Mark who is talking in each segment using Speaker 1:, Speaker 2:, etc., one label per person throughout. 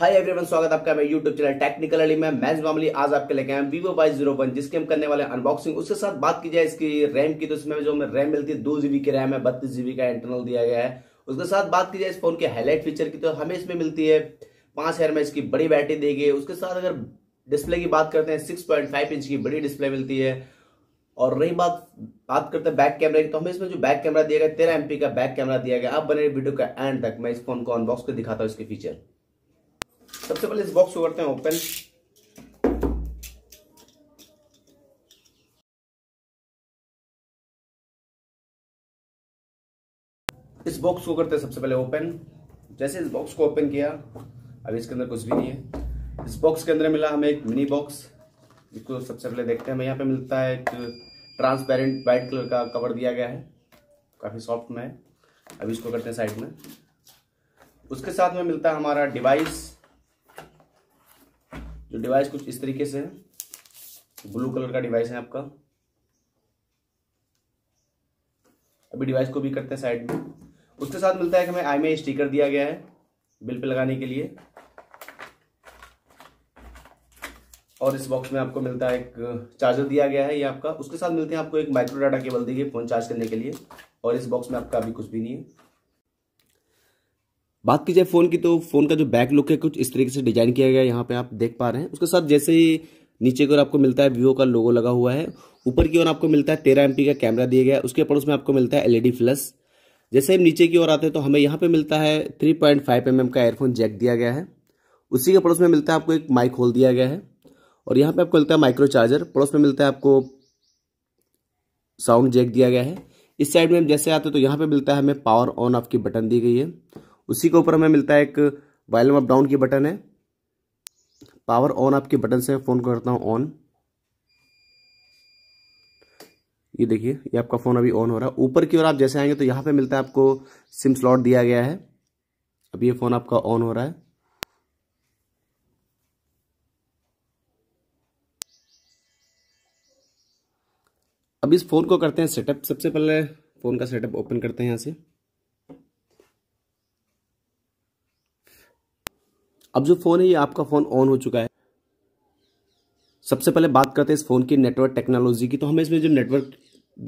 Speaker 1: hi everyone स्वागत आपका मेरे यूट्यूब चैनल टेक्निकल अली में मैं मामली आज आपके लेके आए वीवो वाई जीरो वन जिसके हम करने वाले अनबॉक्सिंग उसके साथ बात की जाए इसकी रैम की तो इसमें जो हमें रैम मिलती है दो जीबी की रैम है बत्तीस जीबी का इंटरनल दिया गया है उसके साथ बात की जाए इस फोन के हाईलाइट फीचर की तो हमें इसमें मिलती है पांच हजार में इसकी बड़ी बैटरी दी गई उसके साथ अगर डिस्प्ले की बात करते हैं सिक्स पॉइंट फाइव इंच की बड़ी डिस्प्ले मिलती है और रही बात बात करते हैं बैक कैमरे की तो हमें इसमें जो बैक कैमरा दिया गया तेरह एमपी का बैक कैमरा दिया गया आप बने वीडियो का एंड तक मैं इस फोन को अनबॉक्स कर दिखाता हूँ इसके फीचर सबसे पहले इस बॉक्स को करते हैं ओपन इस बॉक्स को करते हैं सबसे पहले ओपन जैसे इस बॉक्स को ओपन किया अभी इसके अंदर कुछ भी नहीं है इस बॉक्स के अंदर मिला हमें एक मिनी बॉक्स जिसको सबसे पहले देखते हैं हमें यहाँ पे मिलता है एक ट्रांसपेरेंट वाइट कलर का कवर दिया गया है काफ़ी सॉफ्ट में है अभी इसको करते हैं साइड में उसके साथ में मिलता है हमारा डिवाइस जो डिवाइस कुछ इस तरीके से है ब्लू कलर का डिवाइस है आपका अभी डिवाइस को भी करते हैं साइड में उसके साथ मिलता है कि हमें आई में स्टिकर दिया गया है बिल पे लगाने के लिए और इस बॉक्स में आपको मिलता है एक चार्जर दिया गया है ये आपका उसके साथ मिलते हैं आपको एक माइक्रो डाटा केबल दी गई फोन चार्ज करने के लिए और इस बॉक्स में आपका अभी कुछ भी नहीं है बात की जाए फ़ोन की तो फ़ोन का जो बैक लुक है कुछ इस तरीके से डिज़ाइन किया गया है यहाँ पे आप देख पा रहे हैं उसके साथ जैसे ही नीचे की ओर आपको मिलता है वीवो का लोगो लगा हुआ है ऊपर की ओर आपको मिलता है तेरह एम का कैमरा दिया गया है उसके पड़ोस में आपको मिलता है एलईडी प्लस e जैसे हम नीचे की ओर आते हैं तो हमें यहाँ पे मिलता है थ्री पॉइंट का एयरफोन जैक दिया गया है उसी के पड़ोस में मिलता है आपको एक माइक होल दिया गया है और यहाँ पर आपको मिलता है माइक्रो चार्जर पड़ोस में मिलता है आपको साउंड जैक दिया गया है इस साइड में हम जैसे आते हैं तो यहाँ पे मिलता है हमें पावर ऑन ऑफ की बटन दी गई है उसी के ऊपर हमें मिलता है एक वॉल्यूम अप डाउन की बटन है पावर ऑन आपके बटन से फ़ोन करता हूं ऑन ये देखिए ये आपका फ़ोन अभी ऑन हो रहा है ऊपर की ओर आप जैसे आएंगे तो यहां पे मिलता है आपको सिम स्लॉट दिया गया है अब ये फ़ोन आपका ऑन हो रहा है अब इस फ़ोन को करते हैं सेटअप सबसे पहले फ़ोन का सेटअप ओपन करते हैं यहां से अब जो फ़ोन है ये आपका फ़ोन ऑन हो चुका है सबसे पहले बात करते हैं इस फ़ोन की नेटवर्क टेक्नोलॉजी की तो हमें इसमें जो नेटवर्क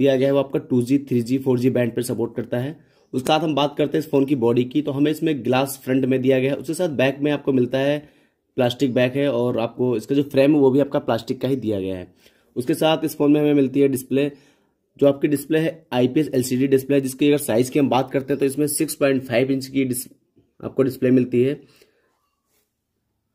Speaker 1: दिया गया है वो आपका two G three G four G band पर सपोर्ट करता है उसके साथ हम बात करते हैं इस फ़ोन की बॉडी की तो हमें इसमें ग्लास फ्रंट में दिया गया है उसके साथ बैक में आपको मिलता है प्लास्टिक बैक है और आपको इसका जो फ्रेम है वो भी आपका प्लास्टिक का ही दिया गया है उसके साथ इस फ़ोन में हमें मिलती है डिस्प्ले जो आपकी डिस्प्ले है आई पी डिस्प्ले है जिसकी अगर साइज़ की हम बात करते हैं तो इसमें सिक्स पॉइंट फाइव इंच की आपको डिस्प्ले मिलती है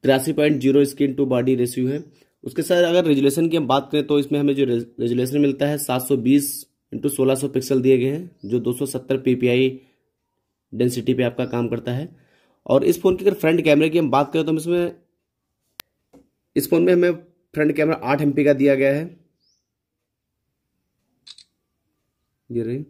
Speaker 1: तिरासी point zero skin to body ratio है उसके साथ अगर रेजुलेशन की हम बात करें तो इसमें हमें जो रेजुलेशन मिलता है सात सौ बीस इंटू सोलह सौ पिक्सल दिए गए हैं जो दो सौ सत्तर पी पी आई डेंसिटी पे आपका काम करता है और इस फ़ोन की अगर फ्रंट कैमरे की हम बात करें तो हम इसमें इस फ़ोन में हमें फ्रंट कैमरा आठ एम का दिया गया है ये रही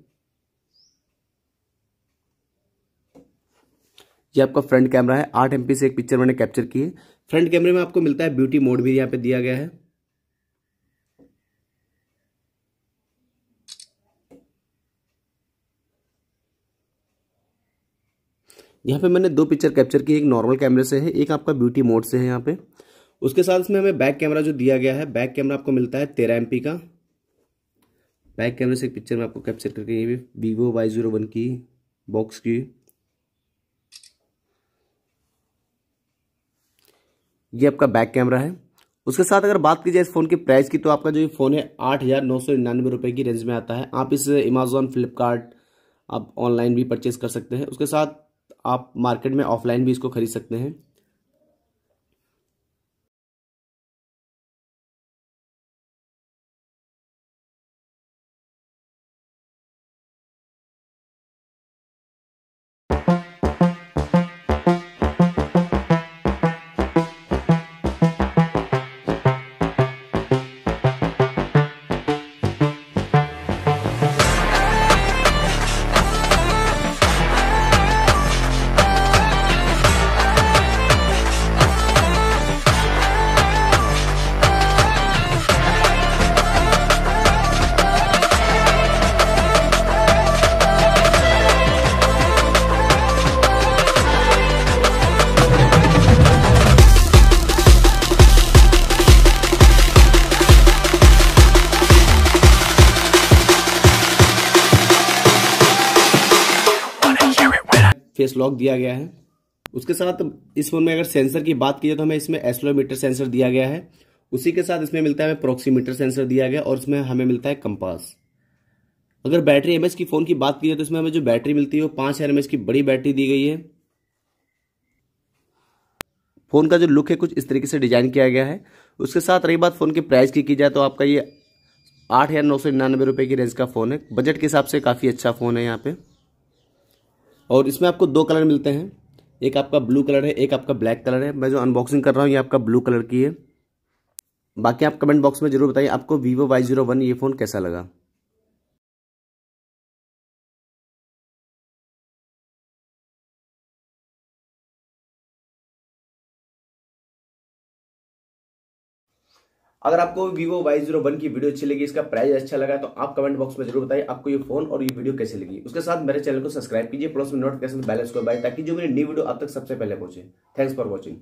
Speaker 1: ये आपका फ्रंट कैमरा है आठ एम से एक पिक्चर मैंने कैप्चर की है फ्रंट कैमरे में आपको मिलता है ब्यूटी मोड भी यहाँ पे दिया गया है यहाँ पे मैंने दो पिक्चर कैप्चर की एक नॉर्मल कैमरे से है एक आपका ब्यूटी मोड से है यहाँ पे उसके साथ इसमें हमें बैक कैमरा जो दिया गया है बैक कैमरा आपको मिलता है तेरह एमपी का बैक कैमरे से एक पिक्चर में आपको कैप्चर करके ये भी वीवो वाई जीरो वन की बॉक्स की ये आपका बैक कैमरा है उसके साथ अगर बात की जाए इस फ़ोन की प्राइस की तो आपका जो ये फ़ोन है आठ हज़ार नौ सौ निन्यानवे रुपये की रेंज में आता है आप इस अमेजोन फ्लिपकार्ट आप ऑनलाइन भी परचेज़ कर सकते हैं उसके साथ आप मार्केट में ऑफलाइन भी इसको खरीद सकते हैं फेस लॉक दिया गया है उसके साथ इस फोन में अगर सेंसर की बात की जाए तो हमें इसमें एस्लोमीटर सेंसर दिया गया है उसी के साथ इसमें मिलता है हमें प्रोक्सीमीटर सेंसर दिया गया और इसमें हमें मिलता है कंपास अगर बैटरी एमएच की फ़ोन की बात की जाए तो इसमें हमें जो बैटरी मिलती है वो पांच हज़ार की बड़ी बैटरी दी गई है फ़ोन का जो लुक है कुछ इस तरीके से डिज़ाइन किया गया है उसके साथ रही बात फ़ोन की प्राइस की की जाए तो आपका ये आठ हज़ार नौ सौ निन्यानवे रुपये की रेंज का फ़ोन है बजट के हिसाब से काफ़ी अच्छा फ़ोन है यहाँ पे और इसमें आपको दो कलर मिलते हैं एक आपका ब्लू कलर है एक आपका ब्लैक कलर है मैं जो अनबॉक्सिंग कर रहा हूँ ये आपका ब्लू कलर की है बाकी आप कमेंट बॉक्स में जरूर बताइए आपको वीवो वाई जीरो वन ये फ़ोन कैसा लगा अगर आपको वीवो वाई जीरो वन की वीडियो अच्छी लगी इसका प्राइस अच्छा लगा तो आप कमेंट बॉक्स में जरूर बताइए आपको ये फोन और ये वीडियो कैसी लगी उसके साथ मेरे चैनल को सब्सक्राइब कीजिए प्लस में नोटिफिकेशन बैलेंस को बाय ताकि जो मेरी न्यू वीडियो आप तक सबसे पहले पहुंचे थैंक्स फॉर वॉचिंग